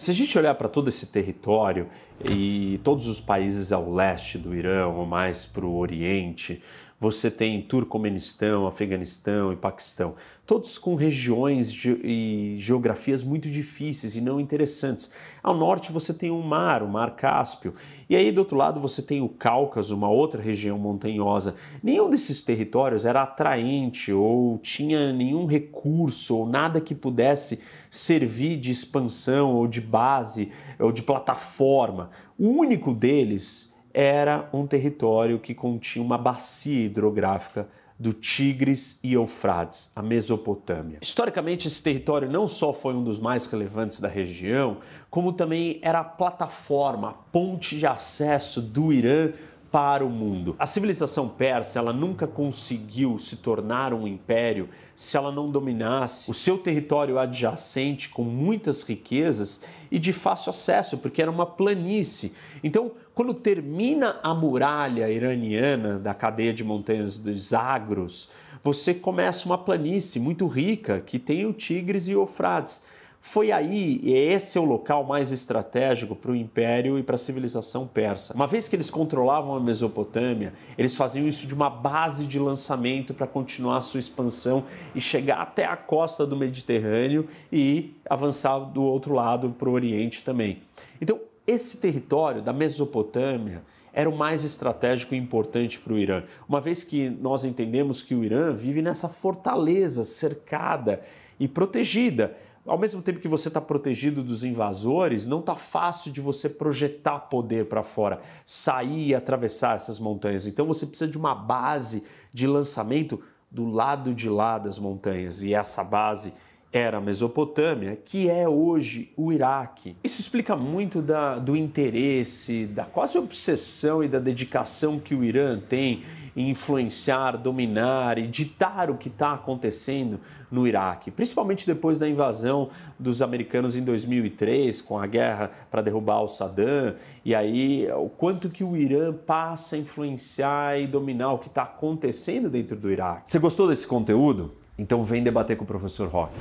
Se a gente olhar para todo esse território e todos os países ao leste do Irã ou mais para o Oriente, você tem Turcomenistão, Afeganistão e Paquistão, todos com regiões e geografias muito difíceis e não interessantes. Ao norte você tem o um mar, o Mar Cáspio, e aí do outro lado você tem o Cáucaso, uma outra região montanhosa. Nenhum desses territórios era atraente ou tinha nenhum recurso ou nada que pudesse servir de expansão ou de base ou de plataforma. O único deles era um território que continha uma bacia hidrográfica do Tigres e Eufrates, a Mesopotâmia. Historicamente, esse território não só foi um dos mais relevantes da região, como também era a plataforma, a ponte de acesso do Irã para o mundo. A civilização persa, ela nunca conseguiu se tornar um império se ela não dominasse o seu território adjacente com muitas riquezas e de fácil acesso, porque era uma planície. Então, quando termina a muralha iraniana da cadeia de montanhas dos Agros, você começa uma planície muito rica que tem o Tigres e o Eufrates foi aí, e esse é o local mais estratégico para o Império e para a civilização persa. Uma vez que eles controlavam a Mesopotâmia, eles faziam isso de uma base de lançamento para continuar a sua expansão e chegar até a costa do Mediterrâneo e avançar do outro lado para o Oriente também. Então, esse território da Mesopotâmia era o mais estratégico e importante para o Irã, uma vez que nós entendemos que o Irã vive nessa fortaleza cercada e protegida ao mesmo tempo que você está protegido dos invasores, não está fácil de você projetar poder para fora, sair e atravessar essas montanhas. Então você precisa de uma base de lançamento do lado de lá das montanhas. E essa base era a Mesopotâmia, que é hoje o Iraque. Isso explica muito da, do interesse, da quase obsessão e da dedicação que o Irã tem em influenciar, dominar e ditar o que está acontecendo no Iraque, principalmente depois da invasão dos americanos em 2003, com a guerra para derrubar o Saddam, e aí o quanto que o Irã passa a influenciar e dominar o que está acontecendo dentro do Iraque. Você gostou desse conteúdo? Então vem debater com o professor Rock.